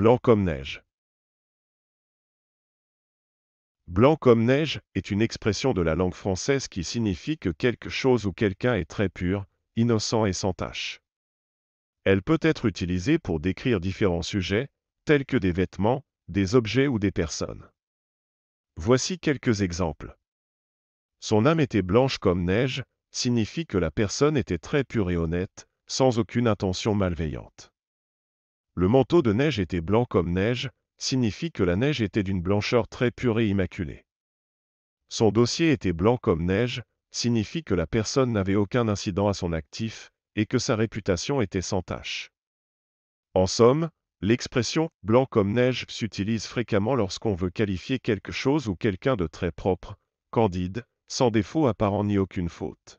Blanc comme neige. Blanc comme neige est une expression de la langue française qui signifie que quelque chose ou quelqu'un est très pur, innocent et sans tache. Elle peut être utilisée pour décrire différents sujets, tels que des vêtements, des objets ou des personnes. Voici quelques exemples. Son âme était blanche comme neige signifie que la personne était très pure et honnête, sans aucune intention malveillante. Le manteau de neige était blanc comme neige, signifie que la neige était d'une blancheur très pure et immaculée. Son dossier était blanc comme neige, signifie que la personne n'avait aucun incident à son actif, et que sa réputation était sans tache. En somme, l'expression blanc comme neige s'utilise fréquemment lorsqu'on veut qualifier quelque chose ou quelqu'un de très propre, candide, sans défaut apparent ni aucune faute.